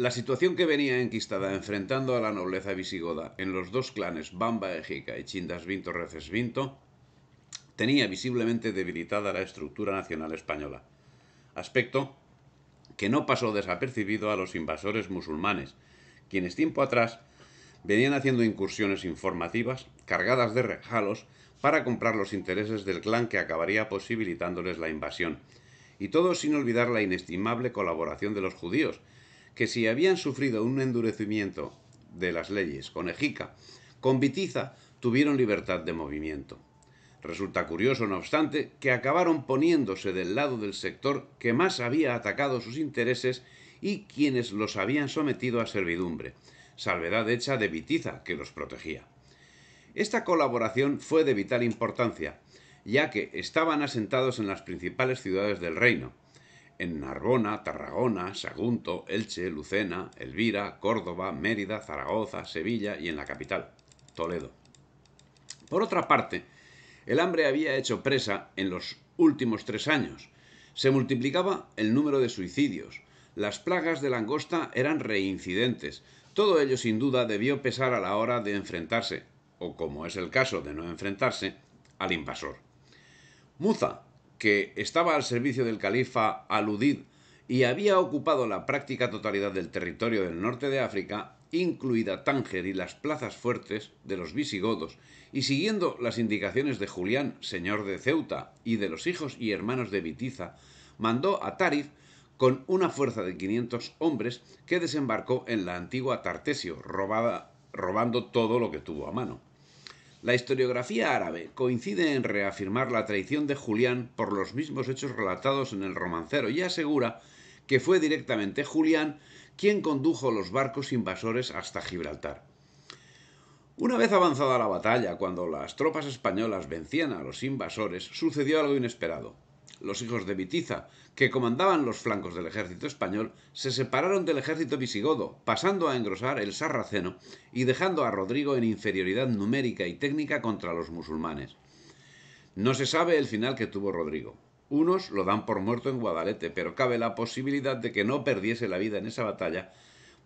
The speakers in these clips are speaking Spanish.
La situación que venía enquistada enfrentando a la nobleza visigoda en los dos clanes Bamba Ejica y Chindas Vinto Vinto... tenía visiblemente debilitada la estructura nacional española, aspecto que no pasó desapercibido a los invasores musulmanes, quienes tiempo atrás venían haciendo incursiones informativas cargadas de regalos para comprar los intereses del clan que acabaría posibilitándoles la invasión, y todo sin olvidar la inestimable colaboración de los judíos, que si habían sufrido un endurecimiento de las leyes con Ejica, con Vitiza tuvieron libertad de movimiento. Resulta curioso, no obstante, que acabaron poniéndose del lado del sector que más había atacado sus intereses y quienes los habían sometido a servidumbre, salvedad hecha de Vitiza, que los protegía. Esta colaboración fue de vital importancia, ya que estaban asentados en las principales ciudades del reino, en Narbona, Tarragona, Sagunto, Elche, Lucena, Elvira, Córdoba, Mérida, Zaragoza, Sevilla y en la capital, Toledo. Por otra parte, el hambre había hecho presa en los últimos tres años. Se multiplicaba el número de suicidios. Las plagas de langosta eran reincidentes. Todo ello sin duda debió pesar a la hora de enfrentarse, o como es el caso de no enfrentarse, al invasor. Muza, que estaba al servicio del califa Aludid y había ocupado la práctica totalidad del territorio del norte de África, incluida Tánger y las plazas fuertes de los visigodos, y siguiendo las indicaciones de Julián, señor de Ceuta, y de los hijos y hermanos de Bitiza, mandó a Tarif con una fuerza de 500 hombres que desembarcó en la antigua Tartesio, robando todo lo que tuvo a mano. La historiografía árabe coincide en reafirmar la traición de Julián por los mismos hechos relatados en el romancero y asegura que fue directamente Julián quien condujo los barcos invasores hasta Gibraltar. Una vez avanzada la batalla, cuando las tropas españolas vencían a los invasores, sucedió algo inesperado los hijos de Vitiza, que comandaban los flancos del ejército español, se separaron del ejército visigodo, pasando a engrosar el sarraceno y dejando a Rodrigo en inferioridad numérica y técnica contra los musulmanes. No se sabe el final que tuvo Rodrigo. Unos lo dan por muerto en Guadalete, pero cabe la posibilidad de que no perdiese la vida en esa batalla,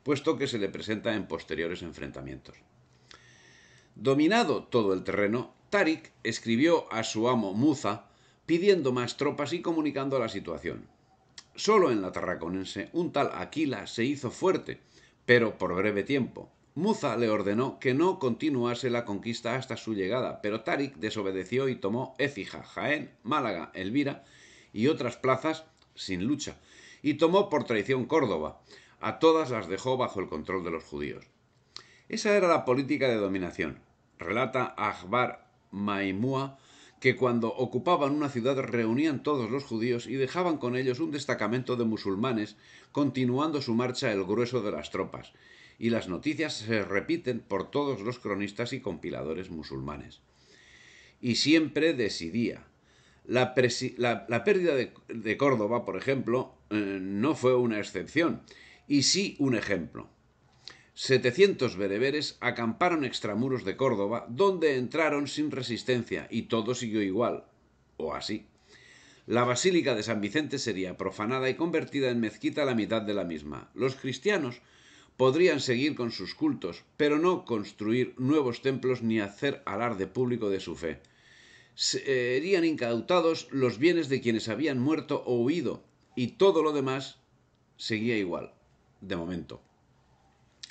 puesto que se le presenta en posteriores enfrentamientos. Dominado todo el terreno, Tarik escribió a su amo Muza pidiendo más tropas y comunicando la situación. Solo en la Tarraconense un tal Aquila se hizo fuerte, pero por breve tiempo. Muza le ordenó que no continuase la conquista hasta su llegada, pero Tarik desobedeció y tomó efija Jaén, Málaga, Elvira y otras plazas sin lucha, y tomó por traición Córdoba. A todas las dejó bajo el control de los judíos. Esa era la política de dominación. Relata Akbar Maimua que cuando ocupaban una ciudad reunían todos los judíos y dejaban con ellos un destacamento de musulmanes, continuando su marcha el grueso de las tropas, y las noticias se repiten por todos los cronistas y compiladores musulmanes. Y siempre decidía. La, pérdida de, Córdoba, por ejemplo, eh, no fue una excepción, y sí un ejemplo. 700 bereberes acamparon extramuros de Córdoba, donde entraron sin resistencia y todo siguió igual, o así. La basílica de San Vicente sería profanada y convertida en mezquita a la mitad de la misma. Los cristianos podrían seguir con sus cultos, pero no construir nuevos templos ni hacer alarde público de su fe. Serían incautados los bienes de quienes habían muerto o huido, y todo lo demás seguía igual, de momento.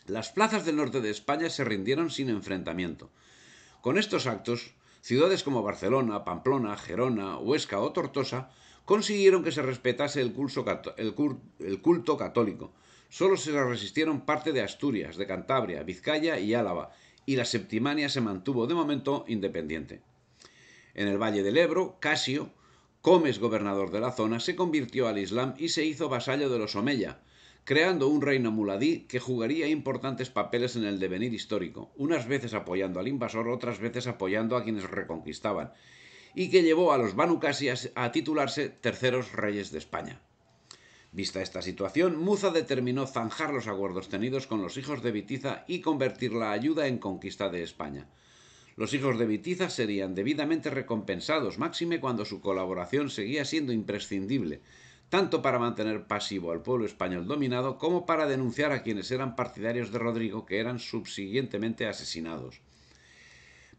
Las plazas del norte de España se rindieron sin enfrentamiento. Con estos actos, ciudades como Barcelona, Pamplona, Gerona, Huesca o Tortosa consiguieron que se respetase el, culto católico. Solo se resistieron parte de Asturias, de Cantabria, Vizcaya y Álava, y la Septimania se mantuvo de momento independiente. En el Valle del Ebro, Casio, Comes, gobernador de la zona, se convirtió al Islam y se hizo vasallo de los Omeya, creando un reino muladí que jugaría importantes papeles en el devenir histórico, unas veces apoyando al invasor, otras veces apoyando a quienes reconquistaban, y que llevó a los Banu a titularse terceros reyes de España. Vista esta situación, Muza determinó zanjar los acuerdos tenidos con los hijos de Bitiza y convertir la ayuda en conquista de España. Los hijos de Bitiza serían debidamente recompensados, máxime cuando su colaboración seguía siendo imprescindible, tanto para mantener pasivo al pueblo español dominado como para denunciar a quienes eran partidarios de Rodrigo, que eran subsiguientemente asesinados.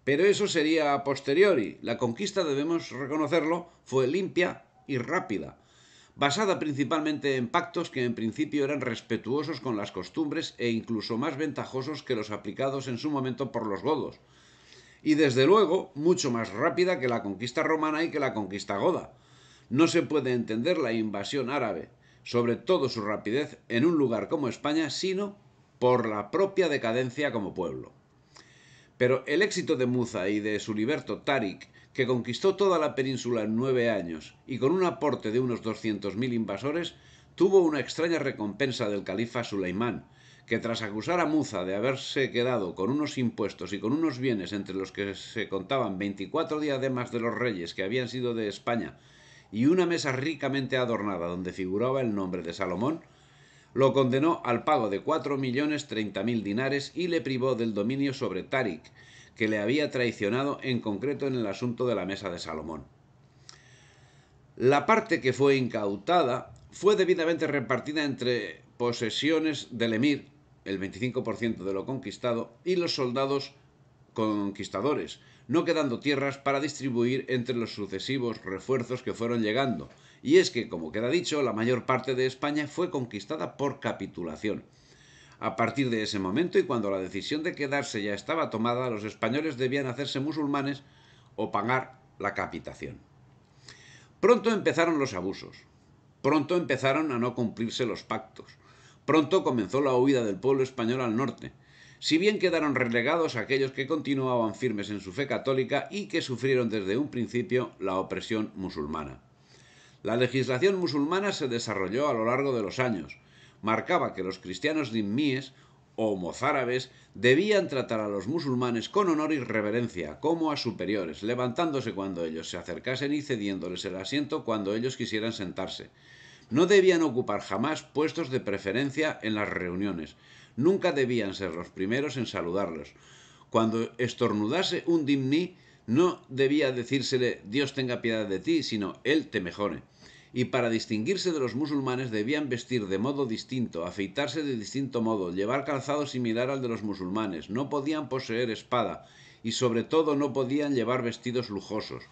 Pero eso sería a posteriori. La conquista, debemos reconocerlo, fue limpia y rápida, basada principalmente en pactos que en principio eran respetuosos con las costumbres e incluso más ventajosos que los aplicados en su momento por los godos, y desde luego mucho más rápida que la conquista romana y que la conquista goda, no se puede entender la invasión árabe, sobre todo su rapidez en un lugar como España, sino por la propia decadencia como pueblo. Pero el éxito de Muza y de su liberto Tariq, que conquistó toda la península en nueve años y con un aporte de unos 200.000 invasores, tuvo una extraña recompensa del califa Suleimán, que tras acusar a Muza de haberse quedado con unos impuestos y con unos bienes entre los que se contaban 24 diademas de los reyes que habían sido de España y una mesa ricamente adornada donde figuraba el nombre de Salomón, lo condenó al pago de cuatro millones treinta mil dinares y le privó del dominio sobre Tarik, que le había traicionado en concreto en el asunto de la mesa de Salomón. La parte que fue incautada fue debidamente repartida entre posesiones del emir, el 25% de lo conquistado, y los soldados conquistadores, no quedando tierras para distribuir entre los sucesivos refuerzos que fueron llegando, y es que, como queda dicho, la mayor parte de España fue conquistada por capitulación. A partir de ese momento y cuando la decisión de quedarse ya estaba tomada, los españoles debían hacerse musulmanes o pagar la capitación. Pronto empezaron los abusos, pronto empezaron a no cumplirse los pactos, pronto comenzó la huida del pueblo español al norte, si bien quedaron relegados aquellos que continuaban firmes en su fe católica y que sufrieron desde un principio la opresión musulmana. La legislación musulmana se desarrolló a lo largo de los años, marcaba que los cristianos dimíes o mozárabes debían tratar a los musulmanes con honor y reverencia, como a superiores, levantándose cuando ellos se acercasen y cediéndoles el asiento cuando ellos quisieran sentarse. No debían ocupar jamás puestos de preferencia en las reuniones, Nunca debían ser los primeros en saludarlos. Cuando estornudase un dimni, no debía decírsele Dios tenga piedad de ti, sino Él te mejore. Y para distinguirse de los musulmanes debían vestir de modo distinto, afeitarse de distinto modo, llevar calzado similar al de los musulmanes, no podían poseer espada y sobre todo no podían llevar vestidos lujosos.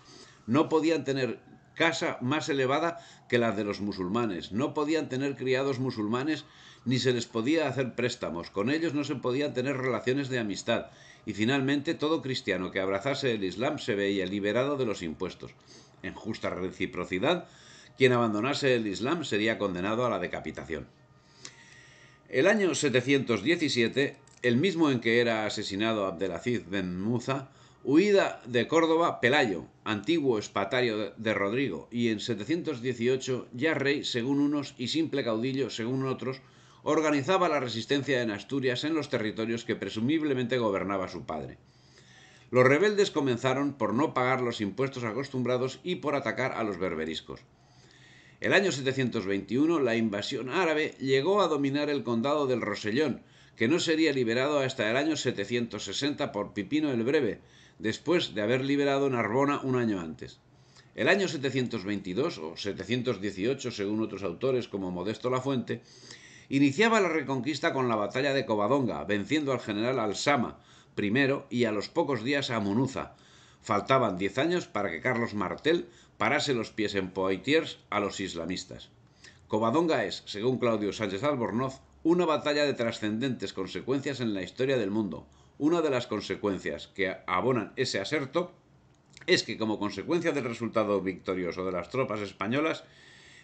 No podían tener casa más elevada que la de los musulmanes. No podían tener criados musulmanes ni se les podía hacer préstamos. Con ellos no se podían tener relaciones de amistad. Y finalmente todo cristiano que abrazase el Islam se veía liberado de los impuestos. En justa reciprocidad, quien abandonase el Islam sería condenado a la decapitación. El año 717, el mismo en que era asesinado Abdelaziz ben Muza, Huida de Córdoba, Pelayo, antiguo espatario de Rodrigo, y en 718 ya rey según unos y simple caudillo según otros, organizaba la resistencia en Asturias en los territorios que presumiblemente gobernaba su padre. Los rebeldes comenzaron por no pagar los impuestos acostumbrados y por atacar a los berberiscos. El año 721 la invasión árabe llegó a dominar el condado del Rosellón, que no sería liberado hasta el año 760 por Pipino el Breve, después de haber liberado Narbona un año antes. El año 722 o 718, según otros autores como Modesto Lafuente, iniciaba la reconquista con la batalla de Covadonga, venciendo al general Alsama primero y a los pocos días a Munuza. Faltaban diez años para que Carlos Martel parase los pies en Poitiers a los islamistas. Covadonga es, según Claudio Sánchez Albornoz, una batalla de trascendentes consecuencias en la historia del mundo, una de las consecuencias que abonan ese aserto es que como consecuencia del resultado victorioso de las tropas españolas,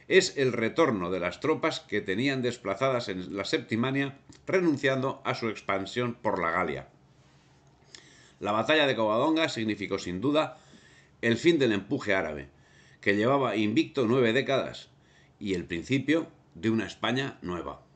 es el retorno de las tropas que tenían desplazadas en la Septimania, renunciando a su expansión por la Galia. La batalla de Covadonga significó sin duda el fin del empuje árabe, que llevaba invicto nueve décadas, y el principio de una España nueva.